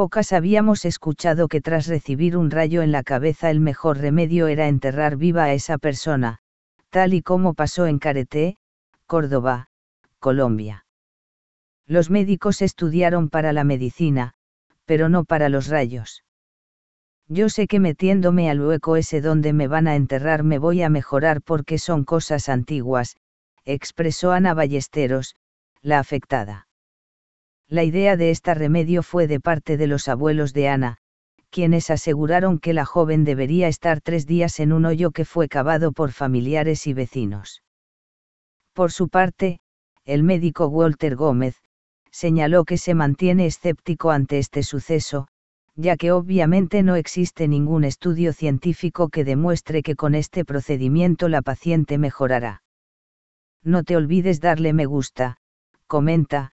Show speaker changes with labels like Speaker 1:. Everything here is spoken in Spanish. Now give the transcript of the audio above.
Speaker 1: pocas habíamos escuchado que tras recibir un rayo en la cabeza el mejor remedio era enterrar viva a esa persona, tal y como pasó en Careté, Córdoba, Colombia. Los médicos estudiaron para la medicina, pero no para los rayos. Yo sé que metiéndome al hueco ese donde me van a enterrar me voy a mejorar porque son cosas antiguas, expresó Ana Ballesteros, la afectada. La idea de este remedio fue de parte de los abuelos de Ana, quienes aseguraron que la joven debería estar tres días en un hoyo que fue cavado por familiares y vecinos. Por su parte, el médico Walter Gómez, señaló que se mantiene escéptico ante este suceso, ya que obviamente no existe ningún estudio científico que demuestre que con este procedimiento la paciente mejorará. No te olvides darle me gusta, comenta,